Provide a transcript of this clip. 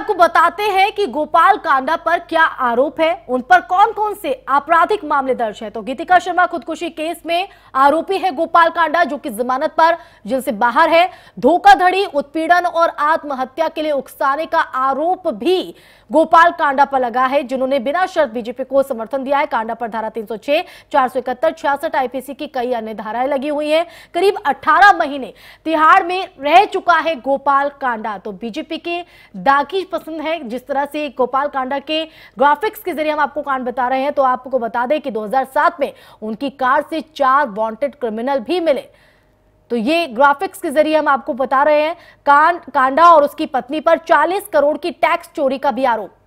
आपको बताते हैं कि गोपाल कांडा पर क्या आरोप है उन पर कौन कौन से आपराधिक मामले दर्ज हैं तो गीतिका शर्मा खुदकुशी केस में आरोपी है गोपाल कांडा जो कि जमानत पर जेल से बाहर है धोखाधड़ी उत्पीड़न और आत्महत्या के लिए उकसाने का आरोप भी गोपाल कांडा पर लगा है जिन्होंने बिना शर्त बीजेपी को समर्थन दिया है कांडा पर धारा तीन सौ छह चार सौ इकहत्तर छियासठ आईपीसी की कई अन्य धाराएं लगी हुई हैं करीब 18 महीने तिहाड़ में रह चुका है गोपाल कांडा तो बीजेपी के दागी पसंद है जिस तरह से गोपाल कांडा के ग्राफिक्स के जरिए हम आपको कांड बता रहे हैं तो आपको बता दें कि 2007 में उनकी कार से चार वांटेड क्रिमिनल भी मिले तो ये ग्राफिक्स के जरिए हम आपको बता रहे हैं कांड कांडा और उसकी पत्नी पर 40 करोड़ की टैक्स चोरी का भी आरोप